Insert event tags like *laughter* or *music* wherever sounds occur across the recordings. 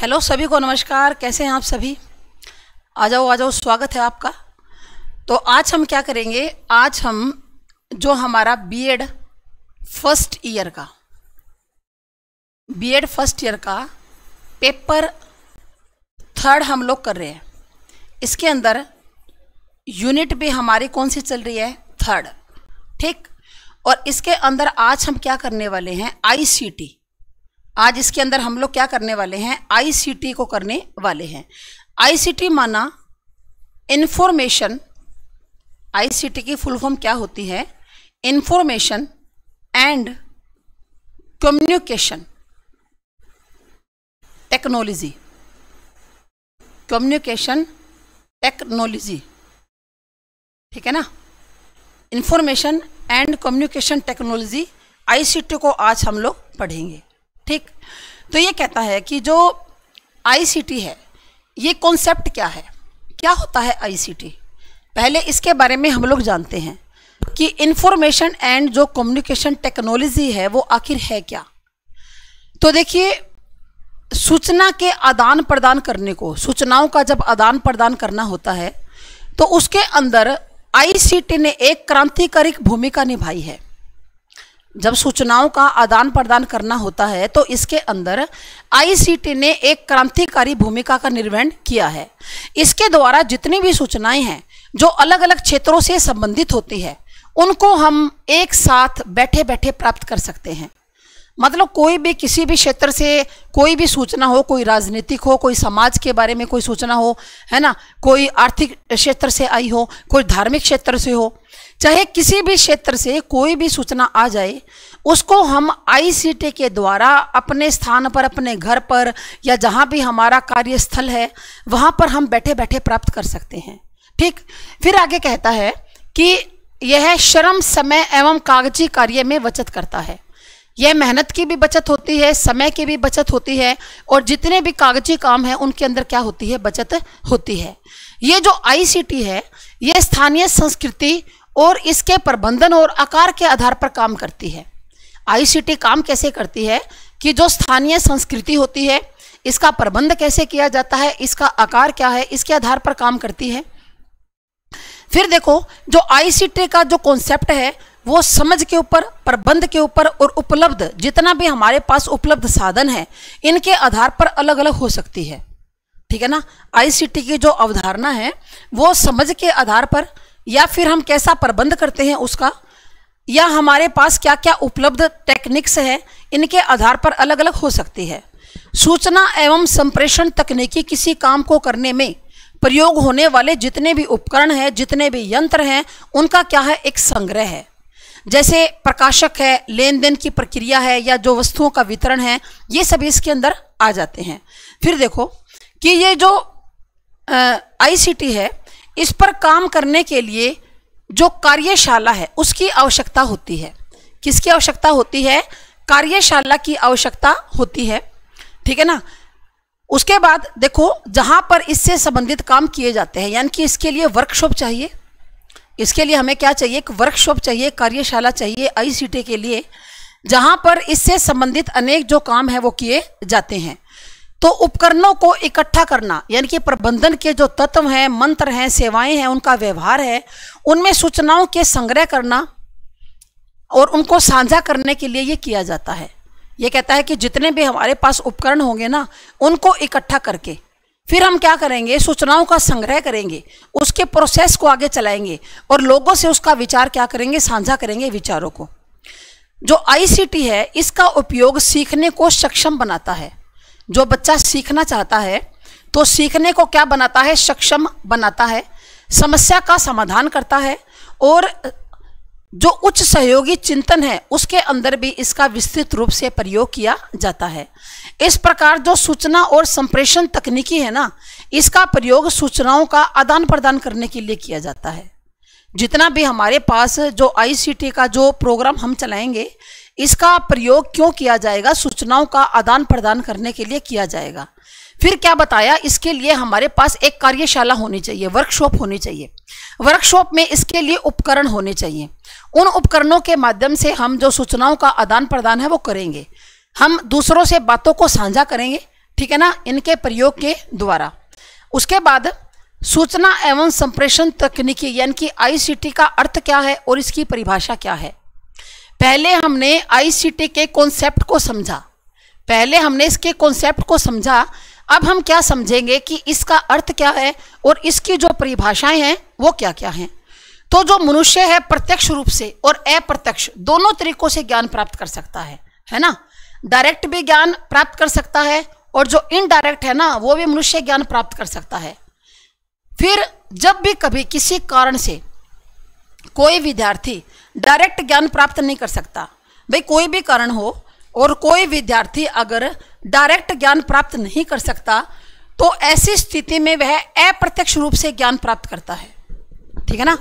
hello सभी को नमस्कार कैसे हैं आप सभी आ जाओ आ जाओ स्वागत है आपका तो आज हम क्या करेंगे आज हम जो हमारा बीएड फर्स्ट ईयर का बीएड फर्स्ट ईयर का पेपर थर्ड हम लोग कर रहे हैं इसके अंदर यूनिट भी हमारी कौन सी चल रही है थर्ड ठीक और इसके अंदर आज हम क्या करने वाले हैं आईसीटी आज इसके अंदर हम लोग क्या करने वाले हैं आईसीटी को करने वाले हैं आईसीटी माना इन्फॉर्मेशन आईसीटी की फुल फॉर्म क्या होती है information and communication technology communication technology ठीक है ना information and communication technology ICT को आज हम लोग पढ़ेंगे ठीक तो ये कहता है कि जो आईसीटी है ये कॉन्सेप्ट क्या है क्या होता है आईसीटी पहले इसके बारे में हम लोग जानते हैं कि इंफॉर्मेशन एंड जो कम्युनिकेशन टेक्नोलॉजी है वो आखिर है क्या तो देखिए सूचना के आदान प्रदान करने को सूचनाओं का जब आदान प्रदान करना होता है तो उसके अंदर आईसीटी ने एक क्रांतिकारिक भूमिका निभाई है जब सूचनाओं का आदान प्रदान करना होता है तो इसके अंदर आईसीटी ने एक क्रांतिकारी भूमिका का निर्वहन किया है इसके द्वारा जितनी भी सूचनाएं हैं जो अलग अलग क्षेत्रों से संबंधित होती है उनको हम एक साथ बैठे बैठे प्राप्त कर सकते हैं मतलब कोई भी किसी भी क्षेत्र से कोई भी सूचना हो कोई राजनीतिक हो कोई समाज के बारे में कोई सूचना हो है ना कोई आर्थिक क्षेत्र से आई हो कोई धार्मिक क्षेत्र से हो चाहे किसी भी क्षेत्र से कोई भी सूचना आ जाए उसको हम आईसीटी के द्वारा अपने स्थान पर अपने घर पर या जहाँ भी हमारा कार्यस्थल है वहाँ पर हम बैठे बैठे प्राप्त कर सकते हैं ठीक फिर आगे कहता है कि यह श्रम समय एवं कागजी कार्य में बचत करता है यह मेहनत की भी बचत होती है समय की भी बचत होती है और जितने भी कागजी काम हैं उनके अंदर क्या होती है बचत होती है ये जो आईसीटी है यह स्थानीय संस्कृति और इसके प्रबंधन और आकार के आधार पर काम करती है आईसीटी काम कैसे करती है कि जो स्थानीय संस्कृति होती है इसका प्रबंध कैसे किया जाता है इसका आकार क्या है इसके आधार पर काम करती है फिर देखो जो आईसीटी का जो कॉन्सेप्ट है वो समझ के ऊपर प्रबंध के ऊपर और उपलब्ध जितना भी हमारे पास उपलब्ध साधन है इनके आधार पर अलग अलग हो सकती है ठीक है ना आईसीटी की जो अवधारणा है वो समझ के आधार पर या फिर हम कैसा प्रबंध करते हैं उसका या हमारे पास क्या क्या उपलब्ध टेक्निक्स हैं इनके आधार पर अलग अलग हो सकती है सूचना एवं संप्रेषण तकनीकी किसी काम को करने में प्रयोग होने वाले जितने भी उपकरण हैं जितने भी यंत्र हैं उनका क्या है एक संग्रह है जैसे प्रकाशक है लेन देन की प्रक्रिया है या जो वस्तुओं का वितरण है ये सब इसके अंदर आ जाते हैं फिर देखो कि ये जो आईसीटी है इस पर काम करने के लिए जो कार्यशाला है उसकी आवश्यकता होती है किसकी आवश्यकता होती है कार्यशाला की आवश्यकता होती है ठीक है ना उसके बाद देखो जहाँ पर इससे संबंधित काम किए जाते हैं यानी कि इसके लिए वर्कशॉप चाहिए इसके लिए हमें क्या चाहिए एक वर्कशॉप चाहिए कार्यशाला चाहिए आई के लिए जहाँ पर इससे संबंधित अनेक जो काम है वो किए जाते हैं तो उपकरणों को इकट्ठा करना यानी कि प्रबंधन के जो तत्व हैं मंत्र हैं सेवाएं हैं उनका व्यवहार है उनमें सूचनाओं के संग्रह करना और उनको साझा करने के लिए ये किया जाता है ये कहता है कि जितने भी हमारे पास उपकरण होंगे ना उनको इकट्ठा करके फिर हम क्या करेंगे सूचनाओं का संग्रह करेंगे उसके प्रोसेस को आगे चलाएंगे और लोगों से उसका विचार क्या करेंगे साझा करेंगे विचारों को जो आईसीटी है इसका उपयोग सीखने को सक्षम बनाता है जो बच्चा सीखना चाहता है तो सीखने को क्या बनाता है सक्षम बनाता है समस्या का समाधान करता है और जो उच्च सहयोगी चिंतन है उसके अंदर भी इसका विस्तृत रूप से प्रयोग किया जाता है इस प्रकार जो सूचना और संप्रेषण तकनीकी है ना इसका प्रयोग सूचनाओं का आदान प्रदान करने के लिए किया जाता है जितना भी हमारे पास जो आईसीटी का जो प्रोग्राम हम चलाएंगे इसका प्रयोग क्यों किया जाएगा सूचनाओं का आदान प्रदान करने के लिए किया जाएगा फिर क्या बताया इसके लिए हमारे पास एक कार्यशाला होनी चाहिए वर्कशॉप होनी चाहिए वर्कशॉप में इसके लिए उपकरण होने चाहिए उन उपकरणों के माध्यम से हम जो सूचनाओं का आदान प्रदान है वो करेंगे हम दूसरों से बातों को साझा करेंगे ठीक है ना इनके प्रयोग के द्वारा उसके बाद सूचना एवं संप्रेषण तकनीकी यानी कि आईसीटी का अर्थ क्या है और इसकी परिभाषा क्या है पहले हमने आईसीटी के कॉन्सेप्ट को समझा पहले हमने इसके कॉन्सेप्ट को समझा अब हम क्या समझेंगे कि इसका अर्थ क्या है और इसकी जो परिभाषाएं हैं वो क्या क्या हैं तो जो मनुष्य है प्रत्यक्ष रूप से और अप्रत्यक्ष दोनों तरीकों से ज्ञान प्राप्त कर सकता है है ना डायरेक्ट भी ज्ञान प्राप्त कर सकता है और जो इनडायरेक्ट है ना वो भी मनुष्य ज्ञान प्राप्त कर सकता है फिर जब भी कभी किसी कारण से कोई विद्यार्थी डायरेक्ट ज्ञान प्राप्त नहीं कर सकता भाई कोई भी कारण हो और कोई विद्यार्थी अगर डायरेक्ट ज्ञान प्राप्त नहीं कर सकता तो ऐसी स्थिति में वह अप्रत्यक्ष रूप से ज्ञान प्राप्त करता है ठीक है ना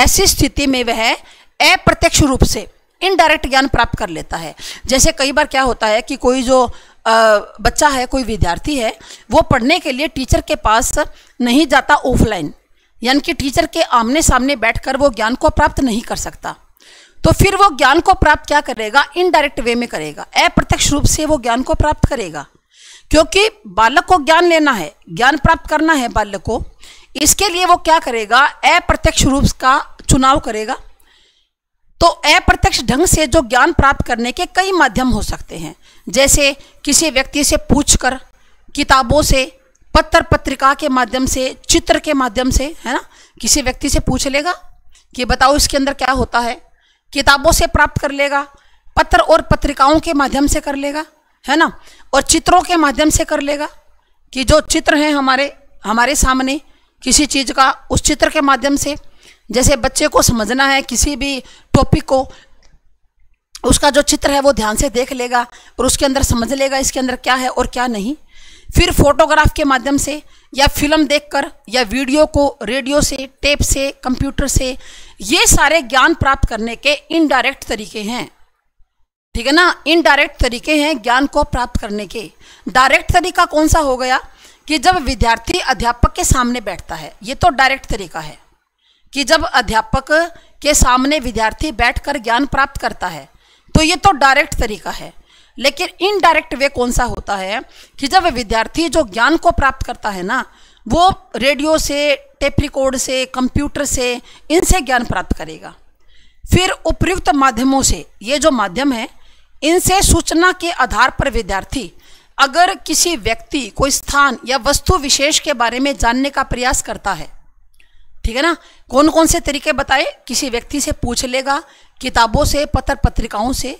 ऐसी स्थिति में वह अप्रत्यक्ष रूप से इनडायरेक्ट ज्ञान प्राप्त कर लेता है जैसे कई बार क्या होता है कि कोई जो आ, बच्चा है कोई विद्यार्थी है वो पढ़ने के लिए टीचर के पास नहीं जाता ऑफलाइन यानी कि टीचर के आमने सामने बैठकर वो ज्ञान को प्राप्त नहीं कर सकता तो फिर वो ज्ञान को प्राप्त क्या करेगा इनडायरेक्ट वे में करेगा अप्रत्यक्ष रूप से वो ज्ञान को प्राप्त करेगा क्योंकि बालक को ज्ञान लेना है ज्ञान प्राप्त करना है बालक को इसके लिए वो क्या करेगा अप्रत्यक्ष रूप का चुनाव करेगा तो अप्रत्यक्ष ढंग से जो ज्ञान प्राप्त करने के कई माध्यम हो सकते हैं जैसे किसी व्यक्ति से पूछकर किताबों से पत्र पत्रिका के माध्यम से चित्र के माध्यम से है ना किसी व्यक्ति से पूछ लेगा कि बताओ इसके अंदर क्या होता है किताबों से प्राप्त कर लेगा पत्र और पत्रिकाओं के माध्यम से कर लेगा है ना और चित्रों के माध्यम से कर लेगा कि जो चित्र हैं हमारे हमारे सामने किसी चीज़ का उस चित्र के माध्यम से जैसे बच्चे को समझना है किसी भी टॉपिक को उसका जो चित्र है वो ध्यान से देख लेगा और उसके अंदर समझ लेगा इसके अंदर क्या है और क्या नहीं फिर फोटोग्राफ के माध्यम से या फिल्म देखकर या वीडियो को रेडियो से टेप से कंप्यूटर से ये सारे ज्ञान प्राप्त करने के इनडायरेक्ट तरीके हैं ठीक है ना इनडायरेक्ट तरीके हैं ज्ञान को प्राप्त करने के डायरेक्ट तरीका कौन सा हो गया कि जब विद्यार्थी अध्यापक के सामने बैठता है ये तो डायरेक्ट तरीका है कि जब अध्यापक के सामने विद्यार्थी बैठकर ज्ञान प्राप्त करता है तो ये तो डायरेक्ट तरीका है लेकिन इनडायरेक्ट वे कौन सा होता है कि जब विद्यार्थी जो ज्ञान को प्राप्त करता है ना वो रेडियो से टेप रिकॉर्ड से कंप्यूटर से इनसे ज्ञान प्राप्त करेगा फिर उपयुक्त माध्यमों से ये जो माध्यम है इनसे सूचना के आधार पर विद्यार्थी अगर किसी व्यक्ति कोई स्थान या वस्तु विशेष के बारे में जानने का प्रयास करता है ठीक है ना कौन कौन से तरीके बताए किसी व्यक्ति से पूछ लेगा किताबों से पत्र पत्रिकाओं से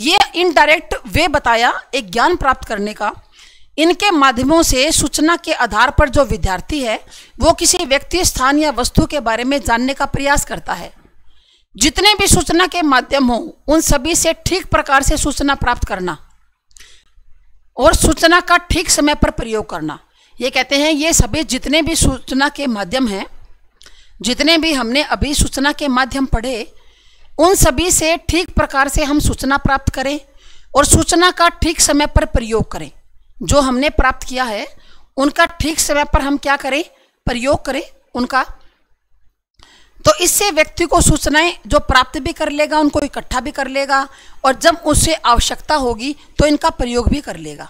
ये इनडायरेक्ट वे बताया एक ज्ञान प्राप्त करने का इनके माध्यमों से सूचना के आधार पर जो विद्यार्थी है वो किसी व्यक्ति स्थान या वस्तु के बारे में जानने का प्रयास करता है जितने भी सूचना के माध्यम हो उन सभी से ठीक प्रकार से सूचना प्राप्त करना और सूचना का ठीक समय पर प्रयोग करना ये कहते हैं ये सभी जितने भी सूचना के माध्यम हैं जितने भी हमने अभी सूचना के माध्यम पढ़े उन सभी से ठीक प्रकार से हम सूचना प्राप्त करें और सूचना का ठीक समय पर प्रयोग करें जो हमने प्राप्त किया है उनका ठीक समय पर हम क्या करें प्रयोग करें उनका तो इससे व्यक्ति को सूचनाएं जो प्राप्त भी कर लेगा उनको इकट्ठा भी कर लेगा और जब उसे आवश्यकता होगी तो इनका प्रयोग भी कर लेगा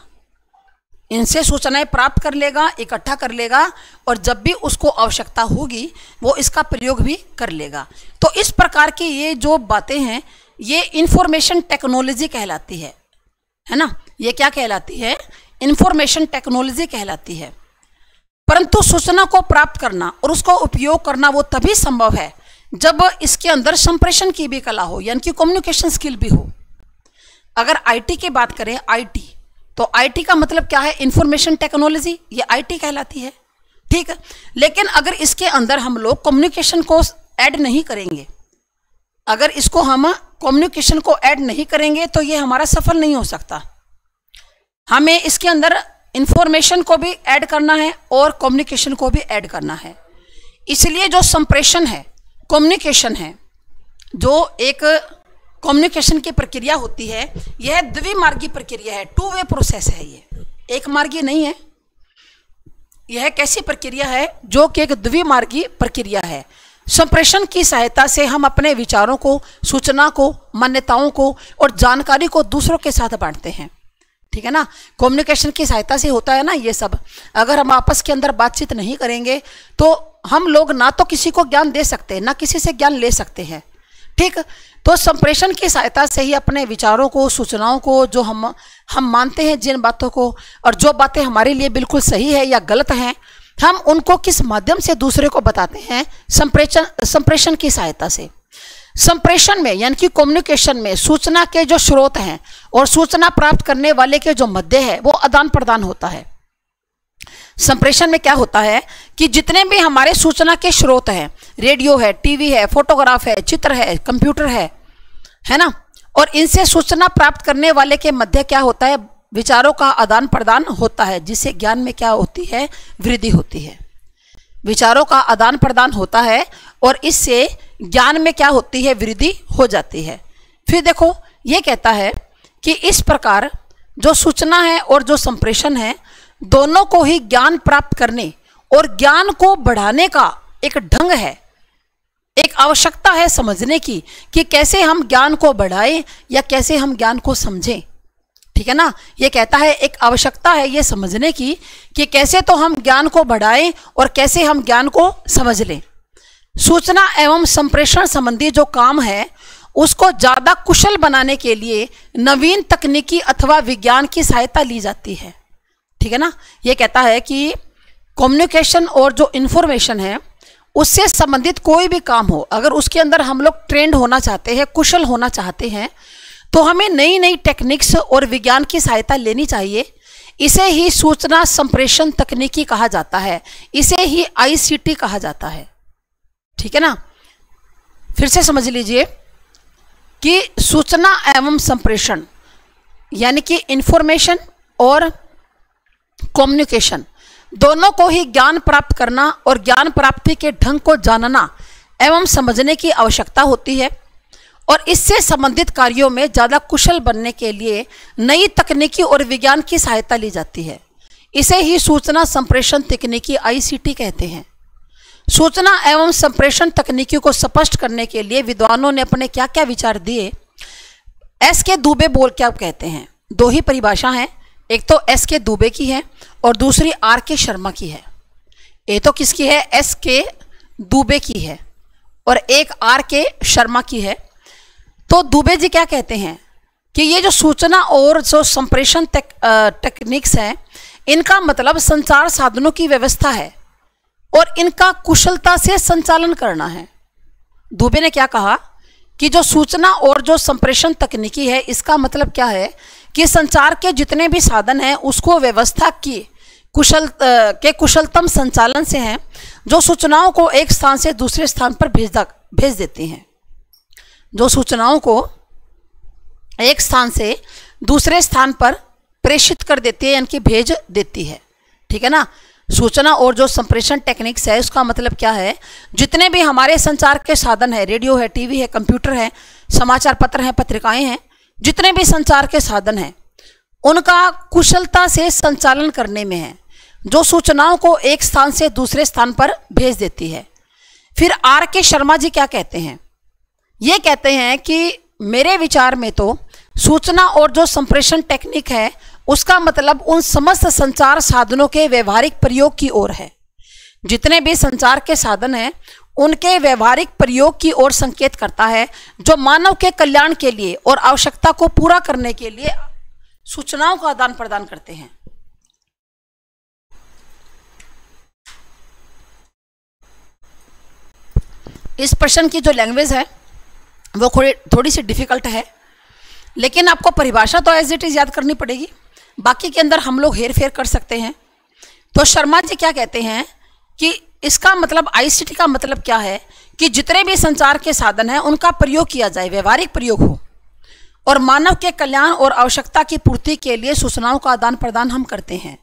इनसे सूचनाएं प्राप्त कर लेगा इकट्ठा कर लेगा और जब भी उसको आवश्यकता होगी वो इसका प्रयोग भी कर लेगा तो इस प्रकार की ये जो बातें हैं ये इंफॉर्मेशन टेक्नोलॉजी कहलाती है है ना ये क्या कहलाती है इंफॉर्मेशन टेक्नोलॉजी कहलाती है परंतु सूचना को प्राप्त करना और उसका उपयोग करना वो तभी संभव है जब इसके अंदर संप्रेषण की भी कला हो यानी कि कम्युनिकेशन स्किल भी हो अगर आईटी की बात करें आईटी तो आईटी का मतलब क्या है इंफॉर्मेशन टेक्नोलॉजी ये आईटी कहलाती है ठीक है लेकिन अगर इसके अंदर हम लोग कम्युनिकेशन को ऐड नहीं करेंगे अगर इसको हम कम्युनिकेशन को ऐड नहीं करेंगे तो ये हमारा सफल नहीं हो सकता हमें इसके अंदर इंफॉर्मेशन को भी ऐड करना है और कम्युनिकेशन को भी ऐड करना है इसलिए जो संप्रेषण है कम्युनिकेशन है जो एक कम्युनिकेशन की प्रक्रिया होती है यह द्विमार्गी प्रक्रिया है टू वे प्रोसेस है ये एक मार्गी नहीं है यह कैसी प्रक्रिया है जो कि एक द्विमार्गी प्रक्रिया है संप्रेषण की सहायता से हम अपने विचारों को सूचना को मान्यताओं को और जानकारी को दूसरों के साथ बांटते हैं ठीक है ना कम्युनिकेशन की सहायता से होता है ना ये सब अगर हम आपस के अंदर बातचीत नहीं करेंगे तो हम लोग ना तो किसी को ज्ञान दे सकते हैं ना किसी से ज्ञान ले सकते हैं ठीक तो संप्रेषण की सहायता से ही अपने विचारों को सूचनाओं को जो हम हम मानते हैं जिन बातों को और जो बातें हमारे लिए बिल्कुल सही है या गलत हैं हम उनको किस माध्यम से दूसरे को बताते हैं संप्रेषण संप्रेषण की सहायता से संप्रेषण में यानी कि कम्युनिकेशन में सूचना के जो स्रोत हैं और सूचना प्राप्त करने वाले के जो मध्य है वो आदान प्रदान होता है संप्रेषण में क्या होता है कि जितने भी हमारे सूचना के स्रोत हैं रेडियो है टीवी है फोटोग्राफ है चित्र है कंप्यूटर है है ना और इनसे सूचना प्राप्त करने वाले के मध्य क्या होता है विचारों का आदान प्रदान होता है जिससे ज्ञान में क्या होती है वृद्धि होती है विचारों का आदान प्रदान होता है और इससे ज्ञान में क्या होती है वृद्धि हो जाती है फिर देखो ये कहता है कि इस प्रकार जो सूचना है और जो संप्रेषण है दोनों को ही ज्ञान प्राप्त करने और ज्ञान को बढ़ाने का एक ढंग है एक आवश्यकता है समझने की कि कैसे हम ज्ञान को बढ़ाएं या कैसे हम ज्ञान को समझें ठीक है ना ये कहता है एक आवश्यकता है ये समझने की कि कैसे तो हम ज्ञान को बढ़ाएं और कैसे हम ज्ञान को समझ लें सूचना एवं संप्रेषण संबंधी जो काम है उसको ज़्यादा कुशल बनाने के लिए नवीन तकनीकी अथवा विज्ञान की सहायता ली जाती है ठीक है ना ये कहता है कि कम्युनिकेशन और जो इन्फॉर्मेशन है उससे संबंधित कोई भी काम हो अगर उसके अंदर हम लोग ट्रेंड होना चाहते हैं कुशल होना चाहते हैं तो हमें नई नई टेक्निक्स और विज्ञान की सहायता लेनी चाहिए इसे ही सूचना संप्रेषण तकनीकी कहा जाता है इसे ही आईसीटी कहा जाता है ठीक है ना फिर से समझ लीजिए कि सूचना एवं संप्रेषण यानी कि इन्फॉर्मेशन और कम्युनिकेशन दोनों को ही ज्ञान प्राप्त करना और ज्ञान प्राप्ति के ढंग को जानना एवं समझने की आवश्यकता होती है और इससे संबंधित कार्यों में ज़्यादा कुशल बनने के लिए नई तकनीकी और विज्ञान की सहायता ली जाती है इसे ही सूचना संप्रेषण तकनीकी आईसीटी कहते हैं सूचना एवं संप्रेषण तकनीकी को स्पष्ट करने के लिए विद्वानों ने अपने क्या क्या विचार दिए एस के दुबे बोल क्या कहते हैं दो ही परिभाषा हैं एक तो एस के दुबे की है और दूसरी आर के शर्मा की है ए तो किसकी है एस के दुबे की है और एक आर के शर्मा की है तो दुबे जी क्या कहते हैं कि ये जो सूचना और जो संप्रेषण टेक, टेक्निक्स हैं इनका मतलब संचार साधनों की व्यवस्था है और इनका कुशलता से संचालन करना है दुबे ने क्या कहा कि जो सूचना और जो संप्रेषण तकनीकी है इसका मतलब क्या है कि संचार के जितने भी साधन हैं उसको व्यवस्था की कुशल के कुशलतम संचालन से हैं जो सूचनाओं को एक स्थान से दूसरे स्थान पर भेज भेज देती हैं जो सूचनाओं को एक स्थान से दूसरे स्थान पर प्रेषित कर देती है यानी कि भेज देती है ठीक है ना सूचना और जो संप्रेषण टेक्निक्स है उसका मतलब क्या है जितने भी हमारे संचार के साधन है रेडियो है टीवी है कंप्यूटर है समाचार पत्र हैं पत्रिकाएं हैं जितने भी संचार के साधन हैं उनका कुशलता से संचालन करने में है जो सूचनाओं को एक स्थान से दूसरे स्थान पर भेज देती है फिर आर के शर्मा जी क्या कहते हैं ये कहते हैं कि मेरे विचार में तो सूचना और जो संप्रेषण टेक्निक है उसका मतलब उन समस्त संचार साधनों के व्यवहारिक प्रयोग की ओर है जितने भी संचार के साधन हैं उनके व्यवहारिक प्रयोग की ओर संकेत करता है जो मानव के कल्याण के लिए और आवश्यकता को पूरा करने के लिए सूचनाओं का आदान प्रदान करते हैं इस प्रश्न की जो लैंग्वेज है वो थोड़ी थोड़ी सी डिफिकल्ट है लेकिन आपको परिभाषा तो एज इट इज़ याद करनी पड़ेगी बाकी के अंदर हम लोग हेर फेर कर सकते हैं तो शर्मा जी क्या कहते हैं कि इसका मतलब आईसीटी का मतलब क्या है कि जितने भी संचार के साधन हैं उनका प्रयोग किया जाए व्यवहारिक प्रयोग हो और मानव के कल्याण और आवश्यकता की पूर्ति के लिए सूचनाओं का आदान प्रदान हम करते हैं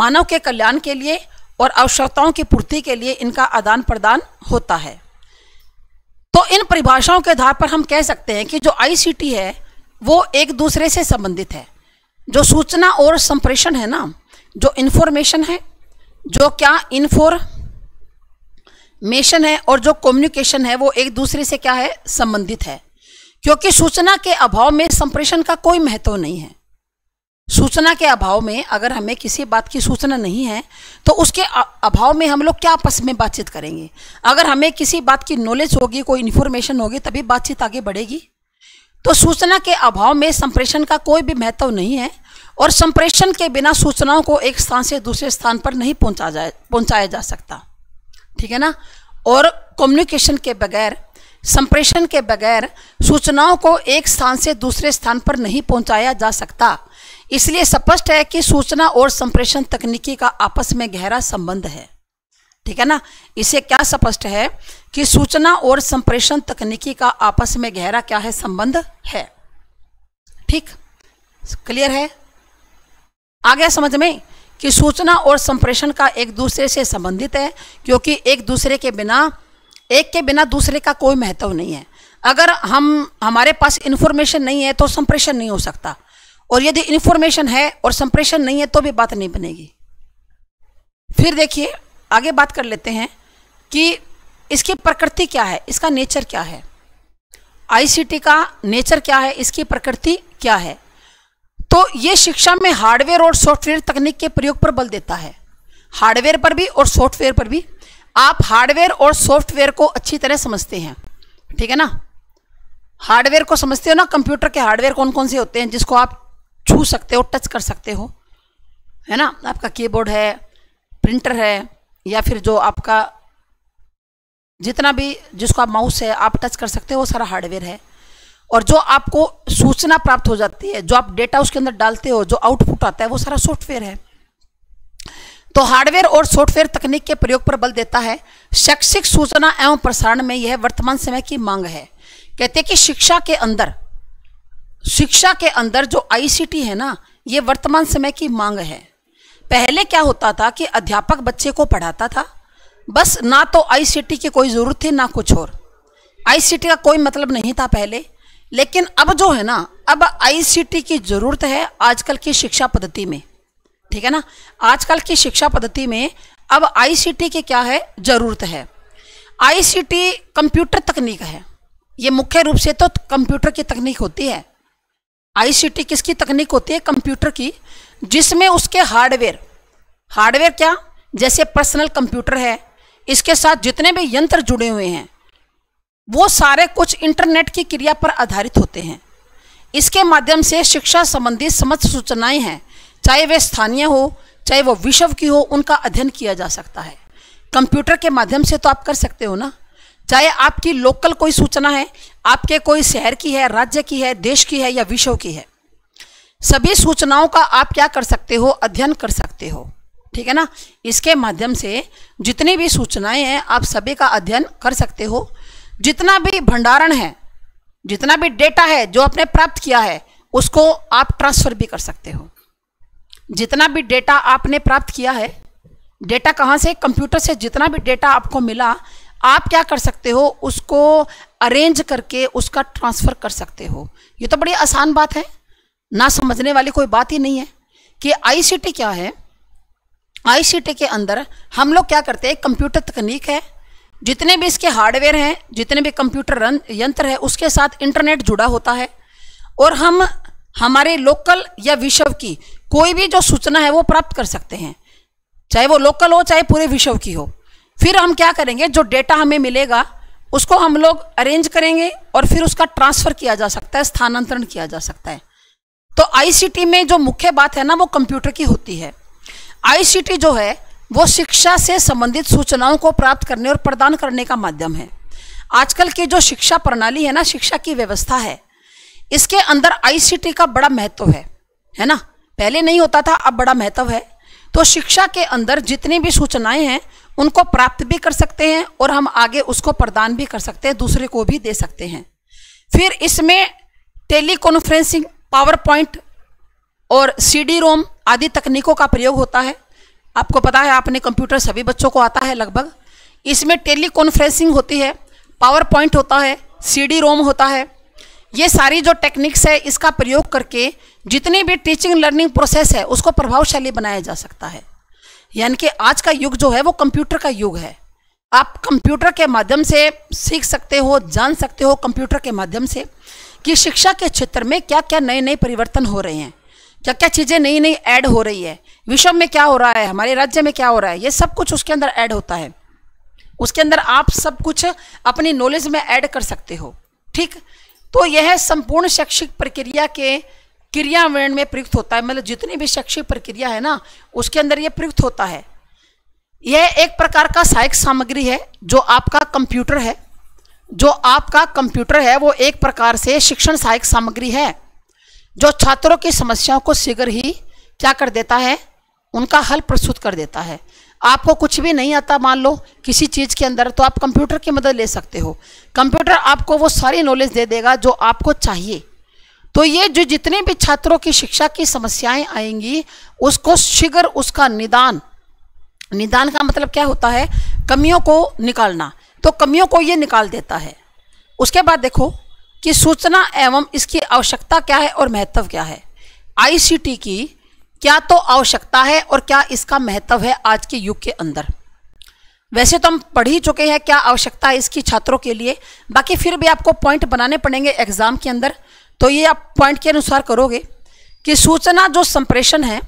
मानव के कल्याण के लिए और आवश्यकताओं की पूर्ति के लिए इनका आदान प्रदान होता है तो इन परिभाषाओं के आधार पर हम कह सकते हैं कि जो आईसीटी है वो एक दूसरे से संबंधित है जो सूचना और संप्रेषण है ना जो इन्फॉर्मेशन है जो क्या इन्फॉर मेशन है और जो कम्युनिकेशन है वो एक दूसरे से क्या है संबंधित है क्योंकि सूचना के अभाव में संप्रेषण का कोई महत्व नहीं है सूचना के अभाव में अगर हमें किसी बात की सूचना नहीं है तो उसके अभाव में हम लोग क्या आपस में बातचीत करेंगे अगर हमें किसी बात की नॉलेज होगी कोई इन्फॉर्मेशन होगी तभी बातचीत आगे बढ़ेगी तो सूचना के अभाव में संप्रेषण का कोई भी महत्व नहीं है और संप्रेषण के बिना सूचनाओं को एक स्थान से दूसरे स्थान पर नहीं पहुंचा जाए पहुंचाया जा सकता ठीक है ना और कम्युनिकेशन के बगैर संप्रेषण के बगैर सूचनाओं को एक स्थान से दूसरे स्थान पर नहीं पहुंचाया जा सकता इसलिए स्पष्ट है कि सूचना और संप्रेषण तकनीकी का आपस में गहरा संबंध है ठीक है ना इसे क्या स्पष्ट है कि सूचना और संप्रेषण तकनीकी का आपस में गहरा क्या है संबंध है ठीक क्लियर है आ गया समझ में कि सूचना और संप्रेषण का एक दूसरे से संबंधित है क्योंकि एक दूसरे के बिना एक के बिना दूसरे का कोई महत्व नहीं है अगर हम हमारे पास इन्फॉर्मेशन नहीं है तो संप्रेषण नहीं हो सकता और यदि इन्फॉर्मेशन है और संप्रेषण नहीं है तो भी बात नहीं बनेगी फिर देखिए आगे बात कर लेते हैं कि इसकी प्रकृति क्या है इसका नेचर क्या है आईसीटी का नेचर क्या है इसकी प्रकृति क्या है तो ये शिक्षा में हार्डवेयर और सॉफ्टवेयर तकनीक के प्रयोग पर बल देता है हार्डवेयर पर भी और सॉफ्टवेयर पर भी आप हार्डवेयर और सॉफ्टवेयर को अच्छी तरह समझते हैं ठीक है ना हार्डवेयर को समझते हो ना कंप्यूटर के हार्डवेयर कौन कौन से होते हैं जिसको आप छू सकते हो टच कर सकते हो है ना आपका कीबोर्ड है प्रिंटर है या फिर जो आपका जितना भी जिसको आप माउस है आप टच कर सकते हो वो सारा हार्डवेयर है और जो आपको सूचना प्राप्त हो जाती है जो आप डेटा उसके अंदर डालते हो जो आउटपुट आता है वो सारा सॉफ्टवेयर है तो हार्डवेयर और सॉफ्टवेयर तकनीक के प्रयोग पर बल देता है शैक्षिक सूचना एवं प्रसारण में यह वर्तमान समय की मांग है कहते हैं कि शिक्षा के अंदर शिक्षा के अंदर जो आईसीटी है ना ये वर्तमान समय की मांग है पहले क्या होता था कि अध्यापक बच्चे को पढ़ाता था बस ना तो आईसीटी की कोई ज़रूरत थी ना कुछ और आईसीटी का कोई मतलब नहीं था पहले लेकिन अब जो है ना अब आईसीटी की ज़रूरत है आजकल की शिक्षा पद्धति में ठीक है ना आजकल की शिक्षा पद्धति में अब आईसीटी की क्या है ज़रूरत है आईसीटी कंप्यूटर तकनीक है ये मुख्य रूप से तो कंप्यूटर की तकनीक होती है आईसीटी किसकी तकनीक होती है कंप्यूटर की जिसमें उसके हार्डवेयर हार्डवेयर क्या जैसे पर्सनल कंप्यूटर है इसके साथ जितने भी यंत्र जुड़े हुए हैं वो सारे कुछ इंटरनेट की क्रिया पर आधारित होते हैं इसके माध्यम से शिक्षा संबंधी समस्त सूचनाएं हैं चाहे वे स्थानीय हो चाहे वो विश्व की हो उनका अध्ययन किया जा सकता है कंप्यूटर के माध्यम से तो आप कर सकते हो ना चाहे आपकी लोकल कोई सूचना है आपके कोई शहर की है राज्य की है देश की है या विश्व की है सभी सूचनाओं का आप क्या कर सकते हो अध्ययन कर सकते हो ठीक है ना इसके माध्यम से जितनी भी सूचनाएं हैं आप सभी का अध्ययन कर सकते हो जितना भी भंडारण है जितना भी डेटा है जो आपने प्राप्त किया है उसको आप ट्रांसफ़र भी कर सकते हो जितना भी डेटा आपने प्राप्त किया है डेटा कहाँ से कंप्यूटर से जितना भी डेटा आपको मिला आप क्या कर सकते हो उसको अरेंज करके उसका ट्रांसफ़र कर सकते हो ये तो बड़ी आसान बात है ना समझने वाली कोई बात ही नहीं है कि आईसीटी क्या है आईसीटी के अंदर हम लोग क्या करते हैं कंप्यूटर तकनीक है जितने भी इसके हार्डवेयर हैं जितने भी कंप्यूटर यंत्र है उसके साथ इंटरनेट जुड़ा होता है और हम हमारे लोकल या विश्व की कोई भी जो सूचना है वो प्राप्त कर सकते हैं चाहे वो लोकल हो चाहे पूरे विश्व की हो फिर हम क्या करेंगे जो डेटा हमें मिलेगा उसको हम लोग अरेंज करेंगे और फिर उसका ट्रांसफ़र किया जा सकता है स्थानांतरण किया जा सकता है तो आईसीटी में जो मुख्य बात है ना वो कंप्यूटर की होती है आईसीटी जो है वो शिक्षा से संबंधित सूचनाओं को प्राप्त करने और प्रदान करने का माध्यम है आजकल की जो शिक्षा प्रणाली है ना शिक्षा की व्यवस्था है इसके अंदर आईसीटी का बड़ा महत्व है है ना पहले नहीं होता था अब बड़ा महत्व है तो शिक्षा के अंदर जितनी भी सूचनाएं हैं उनको प्राप्त भी कर सकते हैं और हम आगे उसको प्रदान भी कर सकते हैं दूसरे को भी दे सकते हैं फिर इसमें टेलीकॉन्फ्रेंसिंग पावर पॉइंट और सी डी रोम आदि तकनीकों का प्रयोग होता है आपको पता है आपने कंप्यूटर सभी बच्चों को आता है लगभग इसमें टेली कॉन्फ्रेंसिंग होती है पावर पॉइंट होता है सीडी रोम होता है ये सारी जो टेक्निक्स है इसका प्रयोग करके जितनी भी टीचिंग लर्निंग प्रोसेस है उसको प्रभावशाली बनाया जा सकता है यानी कि आज का युग जो है वो कंप्यूटर का युग है आप कंप्यूटर के माध्यम से सीख सकते हो जान सकते हो कंप्यूटर के माध्यम से कि शिक्षा के क्षेत्र में क्या क्या नए नए परिवर्तन हो रहे हैं क्या क्या चीज़ें नई नई ऐड हो रही है विश्व में क्या हो रहा है हमारे राज्य में क्या हो रहा है ये सब कुछ उसके अंदर ऐड होता है उसके अंदर आप सब कुछ अपनी नॉलेज में ऐड कर सकते हो ठीक तो यह संपूर्ण शैक्षिक प्रक्रिया के क्रियान्वयन में प्रयुक्त होता है मतलब जितनी भी शैक्षिक प्रक्रिया है ना उसके अंदर यह प्रयुक्त होता है यह एक प्रकार का सहायक सामग्री है जो आपका कंप्यूटर है जो आपका कंप्यूटर है वो एक प्रकार से शिक्षण सहायक सामग्री है जो छात्रों की समस्याओं को शीघ्र ही क्या कर देता है उनका हल प्रस्तुत कर देता है आपको कुछ भी नहीं आता मान लो किसी चीज़ के अंदर तो आप कंप्यूटर की मदद ले सकते हो कंप्यूटर आपको वो सारी नॉलेज दे देगा जो आपको चाहिए तो ये जो जितने भी छात्रों की शिक्षा की समस्याएं आएंगी उसको शीघ्र उसका निदान निदान का मतलब क्या होता है कमियों को निकालना तो कमियों को ये निकाल देता है उसके बाद देखो कि सूचना एवं इसकी आवश्यकता क्या है और महत्व क्या है आईसीटी की क्या तो आवश्यकता है और क्या इसका महत्व है आज के युग के अंदर वैसे तो हम पढ़ ही चुके हैं क्या आवश्यकता है इसकी छात्रों के लिए बाकी फिर भी आपको पॉइंट बनाने पड़ेंगे एग्ज़ाम के अंदर तो ये आप पॉइंट के अनुसार करोगे कि सूचना जो संप्रेषण है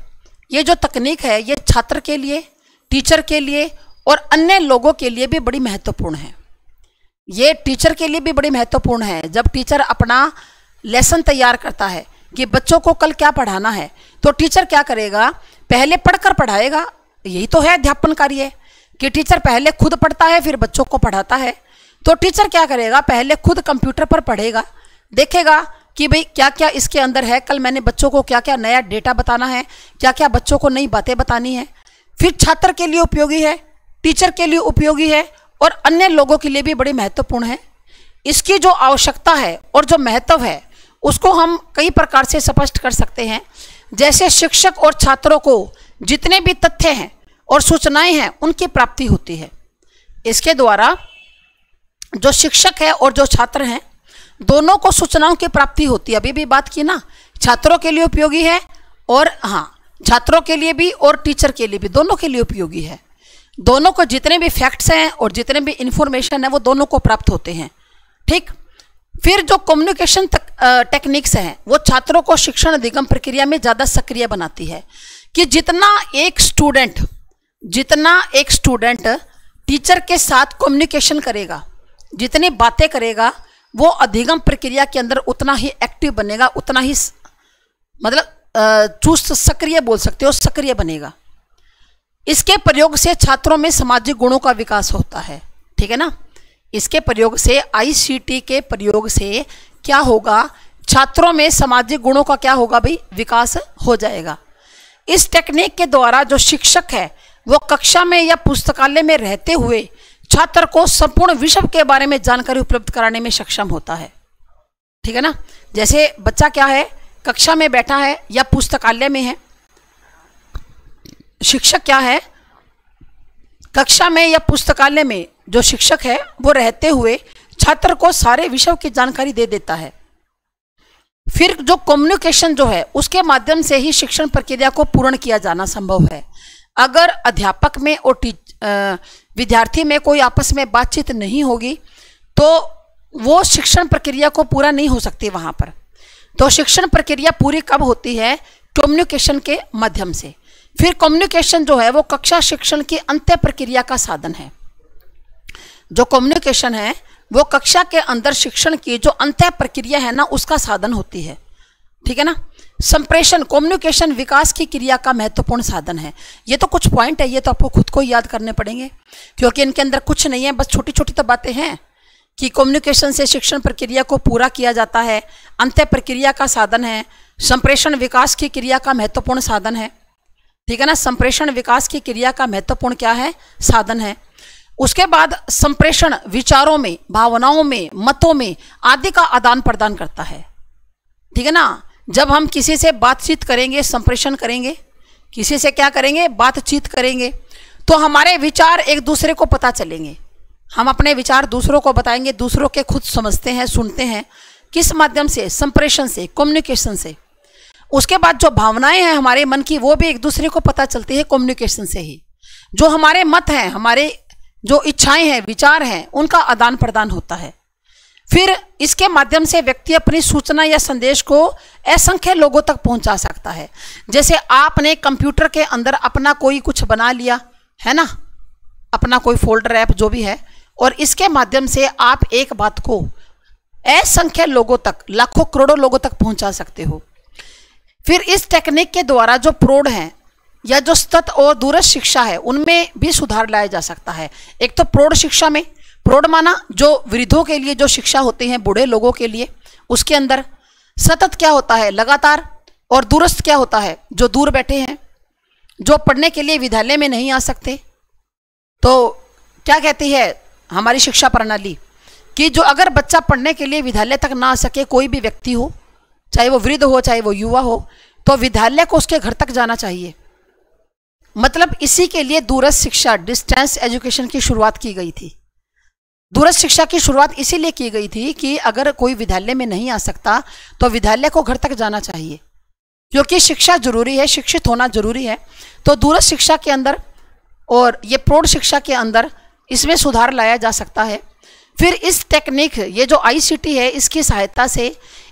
ये जो तकनीक है ये छात्र के लिए टीचर के लिए और अन्य लोगों के लिए भी बड़ी महत्वपूर्ण है ये टीचर के लिए भी बड़ी महत्वपूर्ण है जब टीचर अपना लेसन तैयार करता है कि बच्चों को कल क्या पढ़ाना है तो टीचर क्या करेगा पहले पढ़कर पढ़ाएगा यही तो है अध्यापन कार्य कि टीचर पहले खुद पढ़ता है फिर बच्चों को पढ़ाता है तो टीचर क्या करेगा पहले खुद कंप्यूटर पर पढ़ेगा देखेगा कि भाई क्या क्या इसके अंदर है कल मैंने बच्चों को क्या क्या नया डेटा बताना है क्या क्या बच्चों को नई बातें बतानी है फिर छात्र के लिए उपयोगी है टीचर के लिए उपयोगी है और अन्य लोगों के लिए भी बड़ी महत्वपूर्ण है इसकी जो आवश्यकता है और जो महत्व है उसको हम कई प्रकार से स्पष्ट कर सकते हैं जैसे शिक्षक और छात्रों को जितने भी तथ्य हैं और सूचनाएं हैं उनकी प्राप्ति होती है इसके द्वारा जो शिक्षक है और जो छात्र हैं दोनों को सूचनाओं की प्राप्ति होती है अभी भी बात की ना छात्रों के लिए उपयोगी है और हाँ छात्रों के लिए भी और टीचर के लिए भी दोनों के लिए उपयोगी है दोनों को जितने भी फैक्ट्स हैं और जितने भी इंफॉर्मेशन है वो दोनों को प्राप्त होते हैं ठीक फिर जो कम्युनिकेशन टेक्निक्स हैं वो छात्रों को शिक्षण अधिगम प्रक्रिया में ज़्यादा सक्रिय बनाती है कि जितना एक स्टूडेंट जितना एक स्टूडेंट टीचर के साथ कम्युनिकेशन करेगा जितनी बातें करेगा वो अधिगम प्रक्रिया के अंदर उतना ही एक्टिव बनेगा उतना ही मतलब चुस्त सक्रिय बोल सकते हो सक्रिय बनेगा इसके प्रयोग से छात्रों में सामाजिक गुणों का विकास होता है ठीक है ना इसके प्रयोग से आईसीटी के प्रयोग से क्या होगा छात्रों में सामाजिक गुणों का क्या होगा भाई विकास हो जाएगा इस टेक्निक के द्वारा जो शिक्षक है वो कक्षा में या पुस्तकालय में रहते हुए छात्र को संपूर्ण विश्व के बारे में जानकारी उपलब्ध कराने में सक्षम होता है ठीक है ना जैसे बच्चा क्या है कक्षा में बैठा है या पुस्तकालय में है शिक्षक क्या है कक्षा में या पुस्तकालय में जो शिक्षक है वो रहते हुए छात्र को सारे विषय की जानकारी दे देता है फिर जो कम्युनिकेशन जो है उसके माध्यम से ही शिक्षण प्रक्रिया को पूर्ण किया जाना संभव है अगर अध्यापक में और टीच विद्यार्थी में कोई आपस में बातचीत नहीं होगी तो वो शिक्षण प्रक्रिया को पूरा नहीं हो सकती वहाँ पर तो शिक्षण प्रक्रिया पूरी कब होती है कम्युनिकेशन के माध्यम से फिर कम्युनिकेशन जो है वो कक्षा शिक्षण की अंत्य प्रक्रिया का साधन है जो कम्युनिकेशन है वो कक्षा के अंदर शिक्षण की जो अंत्य प्रक्रिया है ना उसका साधन होती है ठीक है ना संप्रेषण कम्युनिकेशन विकास की क्रिया का महत्वपूर्ण साधन है ये तो कुछ पॉइंट है ये तो आपको खुद को याद करने पड़ेंगे क्योंकि इनके अंदर कुछ नहीं है बस छोटी छोटी तो बातें हैं कि कम्युनिकेशन से शिक्षण प्रक्रिया को पूरा किया जाता है अंत्य प्रक्रिया का साधन है संप्रेषण विकास की क्रिया का महत्वपूर्ण साधन है ठीक है ना संप्रेषण विकास की क्रिया का महत्वपूर्ण क्या है साधन है उसके बाद संप्रेषण विचारों में भावनाओं में मतों में आदि का आदान प्रदान करता है ठीक है ना जब हम किसी से बातचीत करेंगे संप्रेषण करेंगे किसी से क्या करेंगे बातचीत करेंगे तो हमारे विचार एक दूसरे को पता चलेंगे हम अपने विचार दूसरों को बताएंगे दूसरों के खुद समझते हैं सुनते हैं किस माध्यम से संप्रेषण से कम्युनिकेशन से उसके बाद जो भावनाएं हैं हमारे मन की वो भी एक दूसरे को पता चलती है कम्युनिकेशन से ही जो हमारे मत हैं हमारे जो इच्छाएं हैं विचार हैं उनका आदान प्रदान होता है फिर इसके माध्यम से व्यक्ति अपनी सूचना या संदेश को असंख्य लोगों तक पहुंचा सकता है जैसे आपने कंप्यूटर के अंदर अपना कोई कुछ बना लिया है ना अपना कोई फोल्डर ऐप जो भी है और इसके माध्यम से आप एक बात को असंख्य लोगों तक लाखों करोड़ों लोगों तक पहुंचा सकते हो फिर इस टेक्निक के द्वारा जो प्रौढ़ हैं या जो सतत और दूरस्थ शिक्षा है उनमें भी सुधार लाया जा सकता है एक तो प्रौढ़ शिक्षा में प्रौढ़ माना जो वृद्धों के लिए जो शिक्षा होती है बूढ़े लोगों के लिए उसके अंदर सतत क्या होता है लगातार और दूरस्थ क्या होता है जो दूर बैठे हैं जो पढ़ने के लिए विद्यालय में नहीं आ सकते तो क्या कहती है हमारी शिक्षा प्रणाली कि जो अगर बच्चा पढ़ने के लिए विद्यालय तक ना आ सके कोई भी व्यक्ति हो चाहे वो वृद्ध हो चाहे वो युवा हो तो विद्यालय को उसके घर तक जाना चाहिए मतलब इसी के लिए दूरस्थ शिक्षा डिस्टेंस एजुकेशन की शुरुआत की गई थी दूरस्थ शिक्षा की शुरुआत इसीलिए की गई थी कि अगर कोई विद्यालय में नहीं आ सकता तो विद्यालय को घर तक जाना चाहिए क्योंकि शिक्षा जरूरी है शिक्षित होना जरूरी है तो दूरस्थ शिक्षा के अंदर और ये प्रौढ़ शिक्षा के अंदर इसमें सुधार लाया जा सकता है फिर इस टेक्निक ये जो आईसीटी है इसकी सहायता से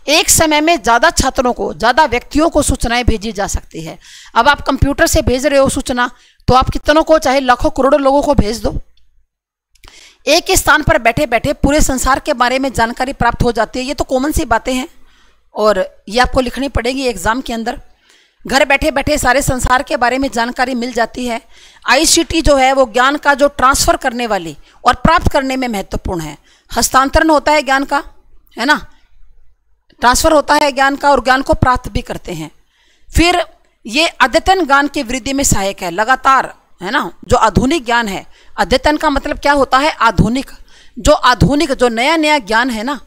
एक समय में ज़्यादा छात्रों को ज़्यादा व्यक्तियों को सूचनाएं भेजी जा सकती है अब आप कंप्यूटर से भेज रहे हो सूचना तो आप कितनों को चाहे लाखों करोड़ों लोगों को भेज दो एक ही स्थान पर बैठे बैठे पूरे संसार के बारे में जानकारी प्राप्त हो जाती है ये तो कॉमन सी बातें हैं और ये आपको लिखनी पड़ेगी एग्ज़ाम के अंदर घर बैठे बैठे सारे संसार के बारे में जानकारी मिल जाती है आईसीटी जो है वो ज्ञान का जो ट्रांसफ़र करने वाली और प्राप्त करने में महत्वपूर्ण है हस्तांतरण होता है ज्ञान का है ना ट्रांसफर होता है ज्ञान का और ज्ञान को प्राप्त भी करते हैं फिर ये अद्यतन ज्ञान की वृद्धि में सहायक है लगातार है ना जो आधुनिक ज्ञान है अद्यतन का मतलब क्या होता है आधुनिक जो आधुनिक जो नया नया ज्ञान है ना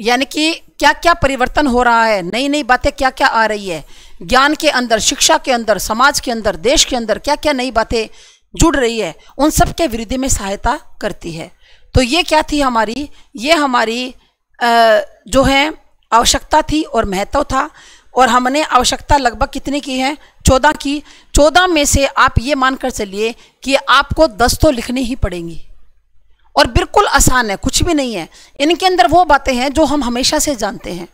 यानी कि क्या क्या परिवर्तन हो रहा है नई नई बातें क्या क्या आ रही है ज्ञान के अंदर शिक्षा के अंदर समाज के अंदर देश के अंदर क्या क्या नई बातें जुड़ रही है उन सब के वृद्धि में सहायता करती है तो ये क्या थी हमारी ये हमारी जो है आवश्यकता थी और महत्व था और हमने आवश्यकता लगभग कितनी की है चौदह की चौदह में से आप ये मानकर चलिए कि आपको दस तो लिखनी ही पड़ेंगी और बिल्कुल आसान है कुछ भी नहीं है इनके अंदर वो बातें हैं जो हम हमेशा से जानते हैं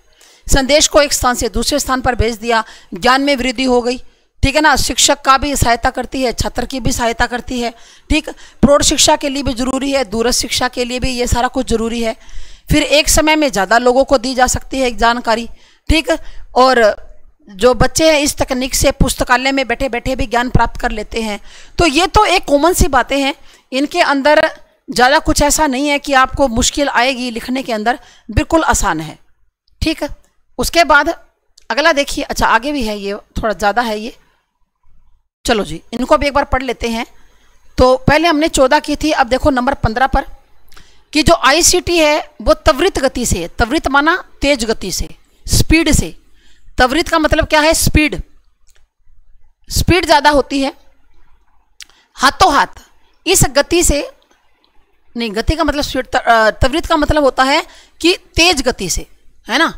संदेश को एक स्थान से दूसरे स्थान पर भेज दिया ज्ञान में वृद्धि हो गई ठीक है ना शिक्षक का भी सहायता करती है छात्र की भी सहायता करती है ठीक प्रौढ़ शिक्षा के लिए भी जरूरी है दूरस्थ शिक्षा के लिए भी ये सारा कुछ जरूरी है फिर एक समय में ज़्यादा लोगों को दी जा सकती है एक जानकारी ठीक और जो बच्चे हैं इस तकनीक से पुस्तकालय में बैठे बैठे भी ज्ञान प्राप्त कर लेते हैं तो ये तो एक कॉमन सी बातें हैं इनके अंदर ज़्यादा कुछ ऐसा नहीं है कि आपको मुश्किल आएगी लिखने के अंदर बिल्कुल आसान है ठीक उसके बाद अगला देखिए अच्छा आगे भी है ये थोड़ा ज़्यादा है ये चलो जी इनको भी एक बार पढ़ लेते हैं तो पहले हमने चौदह की थी अब देखो नंबर पंद्रह पर कि जो आईसीटी है वो त्वरित गति से है त्वरित माना तेज गति से स्पीड से त्वरित का मतलब क्या है स्पीड स्पीड ज़्यादा होती है हाथों हाथ इस गति से नहीं गति का मतलब स्पीड त्वरित का मतलब होता है कि तेज गति से है ना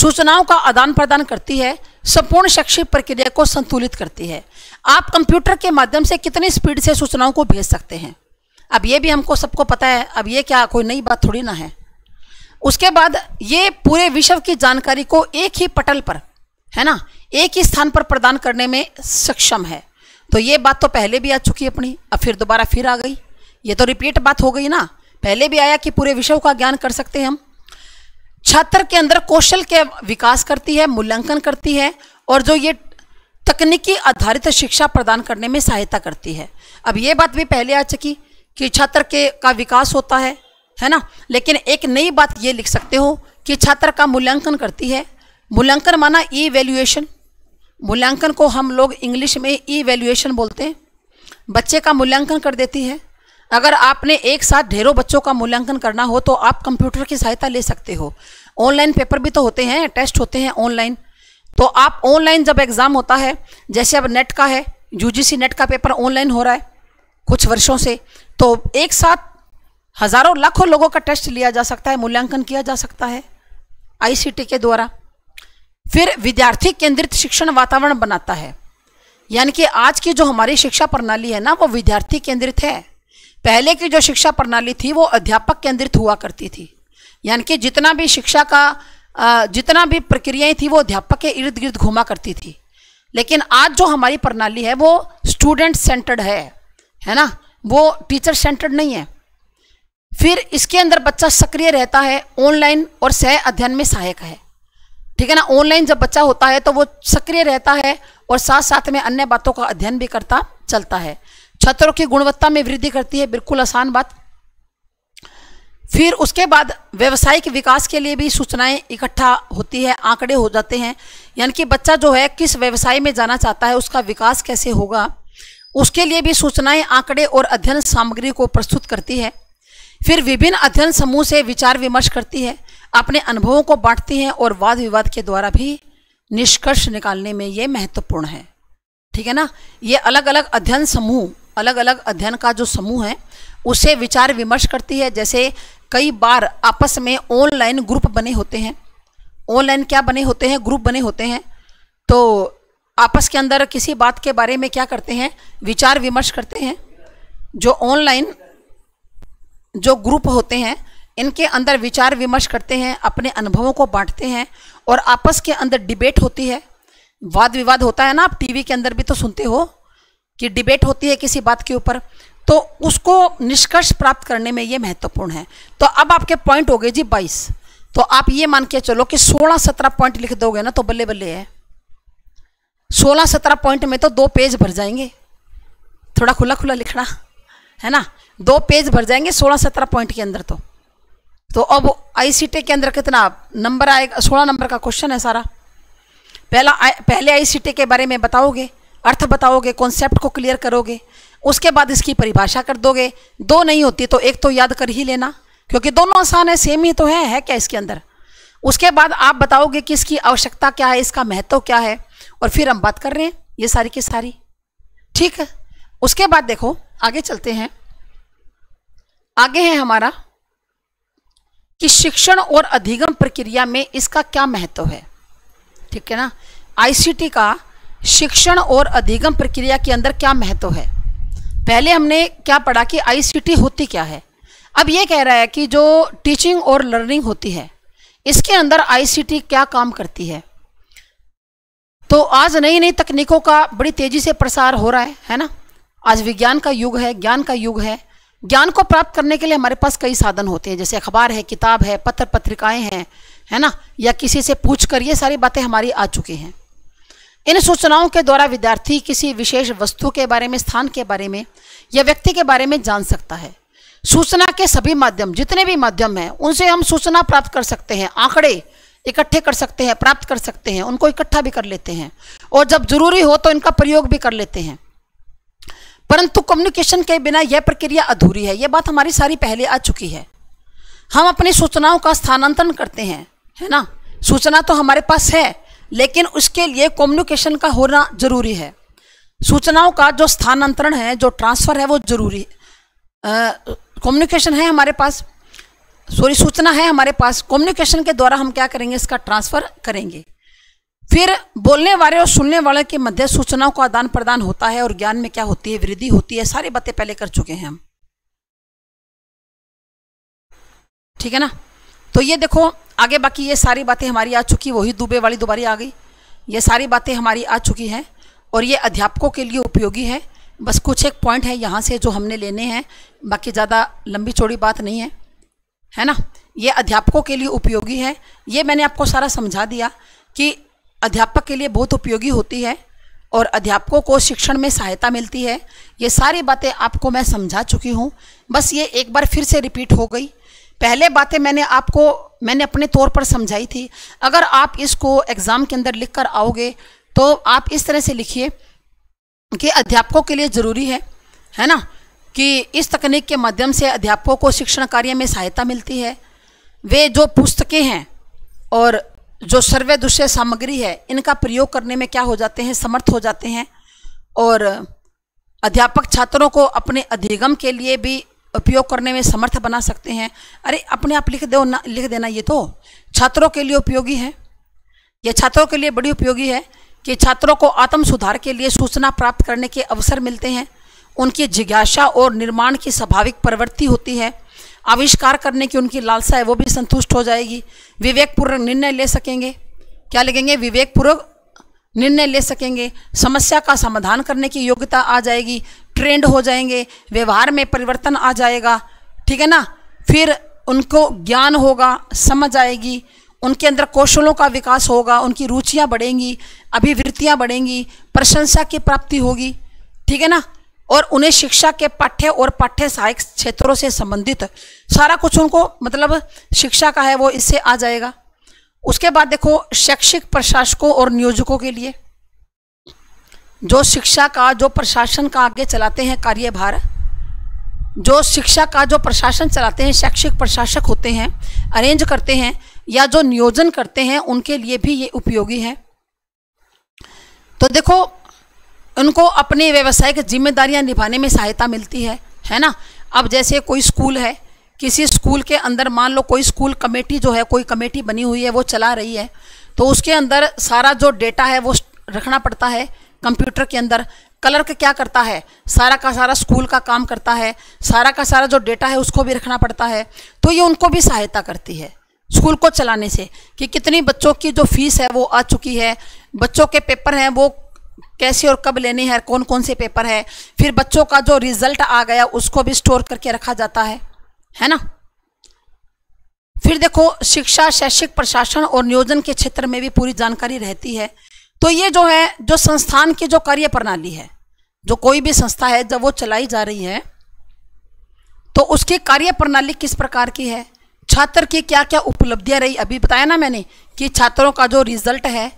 सूचनाओं का आदान प्रदान करती है संपूर्ण शैक्षिक प्रक्रिया को संतुलित करती है आप कंप्यूटर के माध्यम से कितनी स्पीड से सूचनाओं को भेज सकते हैं अब ये भी हमको सबको पता है अब ये क्या कोई नई बात थोड़ी ना है उसके बाद ये पूरे विश्व की जानकारी को एक ही पटल पर है ना एक ही स्थान पर प्रदान करने में सक्षम है तो ये बात तो पहले भी आ चुकी अपनी अब फिर दोबारा फिर आ गई ये तो रिपीट बात हो गई ना पहले भी आया कि पूरे विश्व का ज्ञान कर सकते हैं हम छात्र के अंदर कौशल के विकास करती है मूल्यांकन करती है और जो ये तकनीकी आधारित शिक्षा प्रदान करने में सहायता करती है अब ये बात भी पहले आ चुकी कि छात्र के का विकास होता है है ना लेकिन एक नई बात ये लिख सकते हो कि छात्र का मूल्यांकन करती है मूल्यांकन माना ई वैल्यूएशन मूल्यांकन को हम लोग इंग्लिश में ई वैल्यूएशन बोलते हैं बच्चे का मूल्यांकन कर देती है अगर आपने एक साथ ढेरों बच्चों का मूल्यांकन करना हो तो आप कंप्यूटर की सहायता ले सकते हो ऑनलाइन पेपर भी तो होते हैं टेस्ट होते हैं ऑनलाइन तो आप ऑनलाइन जब एग्ज़ाम होता है जैसे अब नेट का है यूजीसी नेट का पेपर ऑनलाइन हो रहा है कुछ वर्षों से तो एक साथ हजारों लाखों लोगों का टेस्ट लिया जा सकता है मूल्यांकन किया जा सकता है आईसीटी के द्वारा फिर विद्यार्थी केंद्रित शिक्षण वातावरण बनाता है यानी कि आज की जो हमारी शिक्षा प्रणाली है ना वो विद्यार्थी केंद्रित है पहले की जो शिक्षा प्रणाली थी वो अध्यापक केंद्रित हुआ करती थी यानी कि जितना भी शिक्षा का जितना भी प्रक्रियाएं थी वो अध्यापक के इर्द गिर्द घुमा करती थी लेकिन आज जो हमारी प्रणाली है वो स्टूडेंट सेंटर्ड है है ना वो टीचर सेंटर्ड नहीं है फिर इसके अंदर बच्चा सक्रिय रहता है ऑनलाइन और सह अध्ययन में सहायक है ठीक है ना ऑनलाइन जब बच्चा होता है तो वो सक्रिय रहता है और साथ साथ में अन्य बातों का अध्ययन भी करता चलता है छात्रों की गुणवत्ता में वृद्धि करती है बिल्कुल आसान बात फिर उसके बाद व्यवसायिक विकास के लिए भी सूचनाएं इकट्ठा होती है आंकड़े हो जाते हैं यानी कि बच्चा जो है किस व्यवसाय में जाना चाहता है उसका विकास कैसे होगा उसके लिए भी सूचनाएं आंकड़े और अध्ययन सामग्री को प्रस्तुत करती है फिर विभिन्न अध्ययन समूह से विचार विमर्श करती है अपने अनुभवों को बांटती है और वाद विवाद के द्वारा भी निष्कर्ष निकालने में ये महत्वपूर्ण है ठीक है ना ये अलग अलग अध्ययन समूह अलग अलग अध्ययन का जो समूह है उसे विचार विमर्श करती है जैसे कई बार आपस में ऑनलाइन ग्रुप बने होते हैं ऑनलाइन क्या बने होते हैं ग्रुप बने होते हैं तो आपस के अंदर किसी बात के बारे में क्या करते हैं विचार विमर्श करते हैं जो ऑनलाइन जो ग्रुप होते हैं इनके अंदर विचार विमर्श करते हैं अपने अनुभवों को बांटते हैं और आपस के अंदर डिबेट होती है वाद विवाद होता है ना आप टीवी के अंदर भी तो सुनते हो कि डिबेट होती है किसी बात के ऊपर तो उसको निष्कर्ष प्राप्त करने में ये महत्वपूर्ण है तो अब आपके पॉइंट हो गए जी बाईस तो आप ये मान के चलो कि सोलह सत्रह पॉइंट लिख दोगे ना तो बल्ले बल्ले है सोलह सत्रह पॉइंट में तो दो पेज भर जाएंगे थोड़ा खुला खुला लिखना है ना दो पेज भर जाएंगे सोलह सत्रह पॉइंट के अंदर तो तो अब आई के अंदर कितना नंबर आएगा सोलह नंबर का क्वेश्चन है सारा पहला पहले आई के बारे में बताओगे अर्थ बताओगे कॉन्सेप्ट को क्लियर करोगे उसके बाद इसकी परिभाषा कर दोगे दो नहीं होती तो एक तो याद कर ही लेना क्योंकि दोनों आसान है सेम ही तो है है क्या इसके अंदर उसके बाद आप बताओगे कि इसकी आवश्यकता क्या है इसका महत्व क्या है और फिर हम बात कर रहे हैं ये सारी की सारी ठीक है उसके बाद देखो आगे चलते हैं आगे है हमारा कि शिक्षण और अधिगम प्रक्रिया में इसका क्या महत्व है ठीक है ना आईसीटी का शिक्षण और अधिगम प्रक्रिया के अंदर क्या महत्व है पहले हमने क्या पढ़ा कि आईसीटी होती क्या है अब ये कह रहा है कि जो टीचिंग और लर्निंग होती है इसके अंदर आईसीटी क्या काम करती है तो आज नई नई तकनीकों का बड़ी तेज़ी से प्रसार हो रहा है है ना आज विज्ञान का युग है ज्ञान का युग है ज्ञान को प्राप्त करने के लिए हमारे पास कई साधन होते हैं जैसे अखबार है किताब है पत्र पत्रिकाएं हैं है ना या किसी से पूछ कर ये सारी बातें हमारी आ चुकी हैं इन सूचनाओं के द्वारा विद्यार्थी किसी विशेष वस्तु के बारे में स्थान के बारे में या व्यक्ति के बारे में जान सकता है सूचना के सभी माध्यम जितने भी माध्यम हैं उनसे हम सूचना प्राप्त कर सकते हैं आंकड़े इकट्ठे कर सकते हैं प्राप्त कर सकते हैं उनको इकट्ठा भी कर लेते हैं और जब जरूरी हो तो इनका प्रयोग भी कर लेते हैं परंतु कम्युनिकेशन के बिना यह प्रक्रिया अधूरी है यह बात हमारी सारी पहले आ चुकी है हम अपनी सूचनाओं का स्थानांतरण करते हैं है ना सूचना तो हमारे पास है लेकिन उसके लिए कम्युनिकेशन का होना जरूरी है सूचनाओं का जो स्थानांतरण है जो ट्रांसफ़र है वो जरूरी है कम्युनिकेशन है हमारे पास सॉरी सूचना है हमारे पास कम्युनिकेशन के द्वारा हम क्या करेंगे इसका ट्रांसफ़र करेंगे फिर बोलने वाले और सुनने वाले के मध्य सूचनाओं का आदान प्रदान होता है और ज्ञान में क्या होती है वृद्धि होती है सारी बातें पहले कर चुके हैं हम ठीक है ना तो ये देखो आगे बाकी ये सारी बातें हमारी आ चुकी वही दुबे वाली दोबारी आ गई ये सारी बातें हमारी आ चुकी हैं और ये अध्यापकों के लिए उपयोगी है बस कुछ एक पॉइंट है यहाँ से जो हमने लेने हैं बाकी ज़्यादा लंबी चौड़ी बात नहीं है है ना ये अध्यापकों के लिए उपयोगी है ये मैंने आपको सारा समझा दिया कि अध्यापक के लिए बहुत उपयोगी होती है और अध्यापकों को शिक्षण में सहायता मिलती है ये सारी बातें आपको मैं समझा चुकी हूँ बस ये एक बार फिर से रिपीट हो गई पहले बातें मैंने आपको मैंने अपने तौर पर समझाई थी अगर आप इसको एग्ज़ाम के अंदर लिख कर आओगे तो आप इस तरह से लिखिए कि अध्यापकों के लिए ज़रूरी है है ना कि इस तकनीक के माध्यम से अध्यापकों को शिक्षण कार्य में सहायता मिलती है वे जो पुस्तकें हैं और जो सर्वे दुष्य सामग्री है इनका प्रयोग करने में क्या हो जाते हैं समर्थ हो जाते हैं और अध्यापक छात्रों को अपने अधिगम के लिए भी उपयोग करने में समर्थ बना सकते हैं अरे अपने आप लिख दो ना लिख देना ये तो छात्रों के लिए उपयोगी है यह छात्रों के लिए बड़ी उपयोगी है कि छात्रों को आत्म सुधार के लिए सूचना प्राप्त करने के अवसर मिलते हैं उनकी जिज्ञासा और निर्माण की स्वाभाविक प्रवृत्ति होती है आविष्कार करने की उनकी लालसा है वो भी संतुष्ट हो जाएगी विवेकपूर्वक निर्णय ले सकेंगे क्या लगेंगे विवेकपूर्वक निर्णय ले सकेंगे समस्या का समाधान करने की योग्यता आ जाएगी ट्रेंड हो जाएंगे व्यवहार में परिवर्तन आ जाएगा ठीक है ना फिर उनको ज्ञान होगा समझ आएगी उनके अंदर कौशलों का विकास होगा उनकी रुचियाँ बढ़ेंगी अभिवृत्तियाँ बढ़ेंगी प्रशंसा की प्राप्ति होगी ठीक है ना और उन्हें शिक्षा के पाठ्य और पाठ्य सहायक क्षेत्रों से संबंधित सारा कुछ उनको मतलब शिक्षा का है वो इससे आ जाएगा उसके बाद देखो शैक्षिक प्रशासकों और नियोजकों के लिए जो शिक्षा का जो प्रशासन का आगे चलाते हैं कार्यभार जो शिक्षा का जो प्रशासन चलाते हैं शैक्षिक प्रशासक होते हैं अरेंज करते हैं या जो नियोजन करते हैं उनके लिए भी ये उपयोगी है तो देखो उनको अपने व्यवसायिक जिम्मेदारियां निभाने में सहायता मिलती है है ना अब जैसे कोई स्कूल है किसी स्कूल के अंदर मान लो कोई स्कूल कमेटी जो है कोई कमेटी बनी हुई है वो चला रही है तो उसके अंदर सारा जो डेटा है वो रखना पड़ता है कंप्यूटर के अंदर क्लर्क क्या करता है सारा का सारा स्कूल का काम करता है सारा का सारा जो डेटा है उसको भी रखना पड़ता है तो ये उनको भी सहायता करती है स्कूल को चलाने से कि कितनी बच्चों की जो फीस है वो आ चुकी है बच्चों के पेपर हैं वो कैसे और कब लेने हैं कौन कौन से पेपर है फिर बच्चों का जो रिजल्ट आ गया उसको भी स्टोर करके रखा जाता है है ना फिर देखो शिक्षा शैक्षिक प्रशासन और नियोजन के क्षेत्र में भी पूरी जानकारी रहती है तो ये जो है जो संस्थान की जो कार्य प्रणाली है जो कोई भी संस्था है जब वो चलाई जा रही है तो उसकी कार्य प्रणाली किस प्रकार की है छात्र की क्या क्या उपलब्धियां रही अभी बताया ना मैंने कि छात्रों का जो रिजल्ट है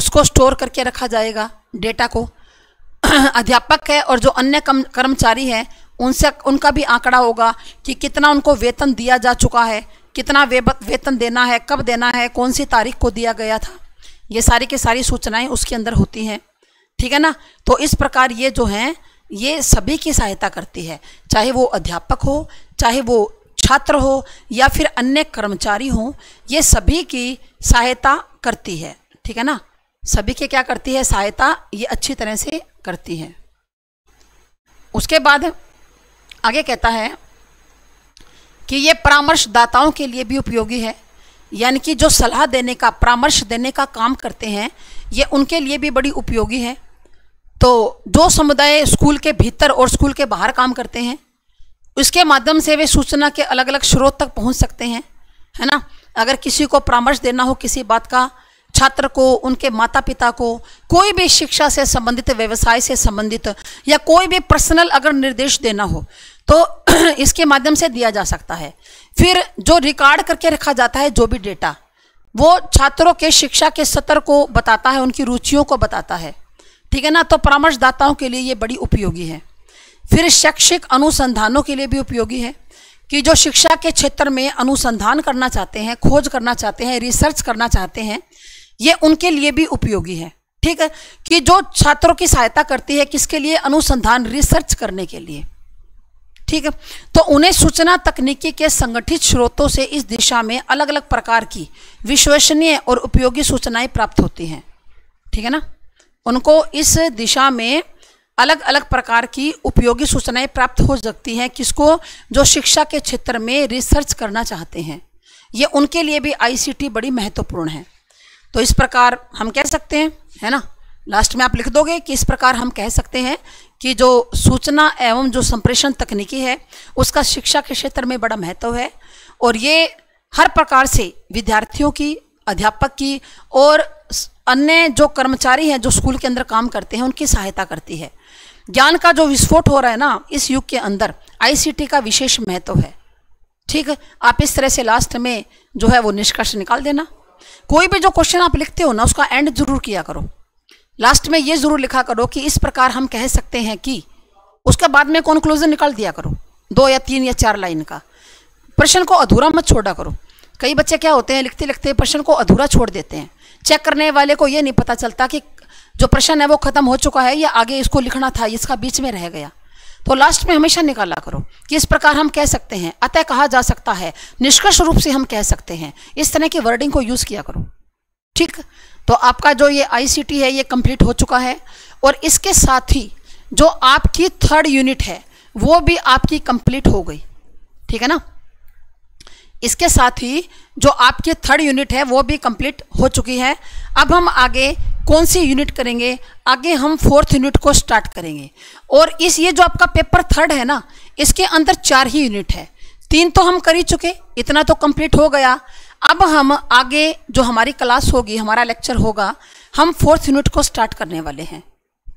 उसको स्टोर करके रखा जाएगा डेटा को *clears throat* अध्यापक है और जो अन्य कर्मचारी हैं उनसे उनका भी आंकड़ा होगा कि कितना उनको वेतन दिया जा चुका है कितना वेतन देना है कब देना है कौन सी तारीख को दिया गया था ये सारी की सारी सूचनाएं उसके अंदर होती हैं ठीक है ना तो इस प्रकार ये जो हैं ये सभी की सहायता करती है चाहे वो अध्यापक हो चाहे वो छात्र हो या फिर अन्य कर्मचारी हो ये सभी की सहायता करती है ठीक है ना सभी के क्या करती है सहायता ये अच्छी तरह से करती है उसके बाद आगे कहता है कि ये परामर्शदाताओं के लिए भी उपयोगी है यानी कि जो सलाह देने का परामर्श देने का काम करते हैं ये उनके लिए भी बड़ी उपयोगी है तो जो समुदाय स्कूल के भीतर और स्कूल के बाहर काम करते हैं उसके माध्यम से वे सूचना के अलग अलग स्रोत तक पहुंच सकते हैं है ना अगर किसी को परामर्श देना हो किसी बात का छात्र को उनके माता पिता को कोई भी शिक्षा से संबंधित व्यवसाय से संबंधित या कोई भी पर्सनल अगर निर्देश देना हो तो *clears throat* इसके माध्यम से दिया जा सकता है फिर जो रिकॉर्ड करके रखा जाता है जो भी डेटा वो छात्रों के शिक्षा के सत्र को बताता है उनकी रुचियों को बताता है ठीक है ना तो परामर्शदाताओं के लिए ये बड़ी उपयोगी है फिर शैक्षिक अनुसंधानों के लिए भी उपयोगी है कि जो शिक्षा के क्षेत्र में अनुसंधान करना चाहते हैं खोज करना चाहते हैं रिसर्च करना चाहते हैं ये उनके लिए भी उपयोगी है ठीक है कि जो छात्रों की सहायता करती है किसके लिए अनुसंधान रिसर्च करने के लिए ठीक है तो उन्हें सूचना तकनीकी के संगठित स्रोतों से इस दिशा में अलग अलग प्रकार की विश्वसनीय और उपयोगी सूचनाएं प्राप्त होती हैं ठीक है ना उनको इस दिशा में अलग अलग प्रकार की उपयोगी सूचनाएं प्राप्त हो सकती हैं किसको जो शिक्षा के क्षेत्र में रिसर्च करना चाहते हैं ये उनके लिए भी आईसीटी बड़ी महत्वपूर्ण है तो इस प्रकार हम कह सकते हैं है ना लास्ट में आप लिख दोगे कि इस प्रकार हम कह सकते हैं कि जो सूचना एवं जो संप्रेषण तकनीकी है उसका शिक्षा के क्षेत्र में बड़ा महत्व है और ये हर प्रकार से विद्यार्थियों की अध्यापक की और अन्य जो कर्मचारी हैं जो स्कूल के अंदर काम करते हैं उनकी सहायता करती है ज्ञान का जो विस्फोट हो रहा है ना इस युग के अंदर आईसीटी का विशेष महत्व है ठीक आप इस तरह से लास्ट में जो है वो निष्कर्ष निकाल देना कोई भी जो क्वेश्चन आप लिखते हो ना उसका एंड जरूर किया करो लास्ट में ये ज़रूर लिखा करो कि इस प्रकार हम कह सकते हैं कि उसके बाद में कॉन्क्लूजन निकाल दिया करो दो या तीन या चार लाइन का प्रश्न को अधूरा मत छोड़ा करो कई बच्चे क्या होते हैं लिखते लिखते प्रश्न को अधूरा छोड़ देते हैं चेक करने वाले को ये नहीं पता चलता कि जो प्रश्न है वो ख़त्म हो चुका है या आगे इसको लिखना था इसका बीच में रह गया तो लास्ट में हमेशा निकाला करो कि इस प्रकार हम कह सकते हैं अतः कहा जा सकता है निष्कर्ष रूप से हम कह सकते हैं इस तरह की वर्डिंग को यूज़ किया करो ठीक तो आपका जो ये आई है ये कंप्लीट हो चुका है और इसके साथ ही जो आपकी थर्ड यूनिट है वो भी आपकी कंप्लीट हो गई ठीक है ना इसके साथ ही जो आपकी थर्ड यूनिट है वो भी कंप्लीट हो चुकी है अब हम आगे कौन सी यूनिट करेंगे आगे हम फोर्थ यूनिट को स्टार्ट करेंगे और इस ये जो आपका पेपर थर्ड है ना इसके अंदर चार ही यूनिट है तीन तो हम कर ही चुके इतना तो कंप्लीट हो गया अब हम आगे जो हमारी क्लास होगी हमारा लेक्चर होगा हम फोर्थ यूनिट को स्टार्ट करने वाले हैं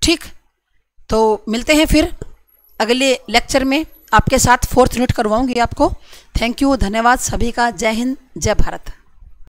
ठीक तो मिलते हैं फिर अगले लेक्चर में आपके साथ फोर्थ यूनिट करवाऊंगी आपको थैंक यू धन्यवाद सभी का जय हिंद जय भारत